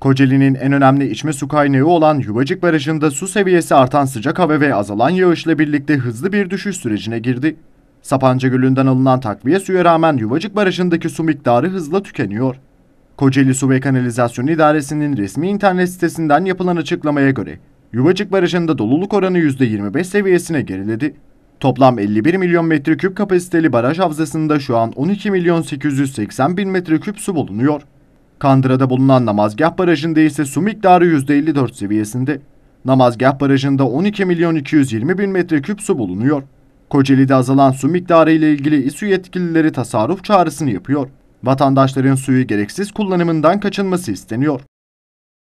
Kocaeli'nin en önemli içme su kaynağı olan Yuvacık Barajı'nda su seviyesi artan sıcak hava ve azalan yağışla birlikte hızlı bir düşüş sürecine girdi. Sapanca Gölü'nden alınan takviye suya rağmen Yuvacık Barajı'ndaki su miktarı hızla tükeniyor. Kocaeli Su ve Kanalizasyon İdaresi'nin resmi internet sitesinden yapılan açıklamaya göre Yuvacık Barajı'nda doluluk oranı %25 seviyesine geriledi. Toplam 51 milyon metreküp kapasiteli baraj havzasında şu an 12 milyon 880 bin metreküp su bulunuyor. Kandıra'da bulunan Namazgah Barajı'nda ise su miktarı %54 seviyesinde. Namazgah Barajı'nda 12 milyon 220 bin metreküp su bulunuyor. Kocaeli'de azalan su miktarı ile ilgili İSU yetkilileri tasarruf çağrısını yapıyor. Vatandaşların suyu gereksiz kullanımından kaçınması isteniyor.